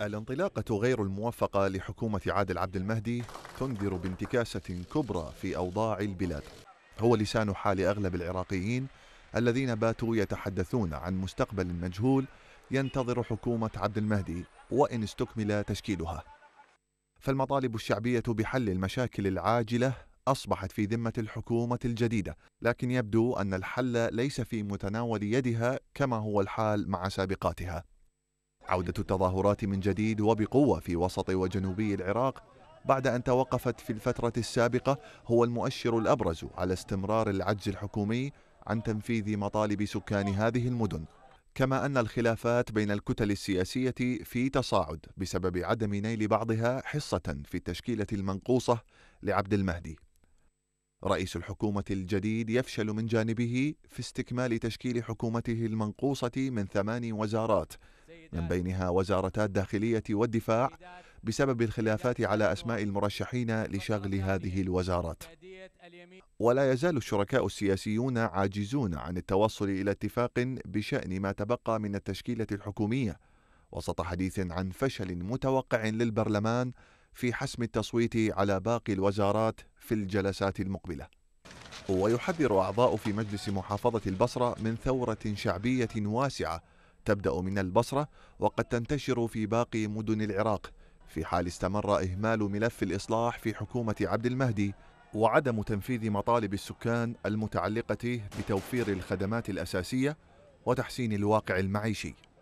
الانطلاقة غير الموفقة لحكومة عادل عبد المهدي تنذر بانتكاسة كبرى في أوضاع البلاد هو لسان حال أغلب العراقيين الذين باتوا يتحدثون عن مستقبل مجهول ينتظر حكومة عبد المهدي وإن استكمل تشكيلها فالمطالب الشعبية بحل المشاكل العاجلة أصبحت في ذمة الحكومة الجديدة لكن يبدو أن الحل ليس في متناول يدها كما هو الحال مع سابقاتها عودة التظاهرات من جديد وبقوة في وسط وجنوبي العراق بعد أن توقفت في الفترة السابقة هو المؤشر الأبرز على استمرار العجز الحكومي عن تنفيذ مطالب سكان هذه المدن كما أن الخلافات بين الكتل السياسية في تصاعد بسبب عدم نيل بعضها حصة في التشكيلة المنقوصة لعبد المهدي رئيس الحكومة الجديد يفشل من جانبه في استكمال تشكيل حكومته المنقوصة من ثمان وزارات من بينها وزارتا الداخلية والدفاع بسبب الخلافات على أسماء المرشحين لشغل هذه الوزارات ولا يزال الشركاء السياسيون عاجزون عن التوصل إلى اتفاق بشأن ما تبقى من التشكيلة الحكومية وسط حديث عن فشل متوقع للبرلمان في حسم التصويت على باقي الوزارات في الجلسات المقبله ويحذر أعضاء في مجلس محافظة البصرة من ثورة شعبية واسعة تبدأ من البصرة وقد تنتشر في باقي مدن العراق في حال استمر إهمال ملف الإصلاح في حكومة عبد المهدي وعدم تنفيذ مطالب السكان المتعلقة بتوفير الخدمات الأساسية وتحسين الواقع المعيشي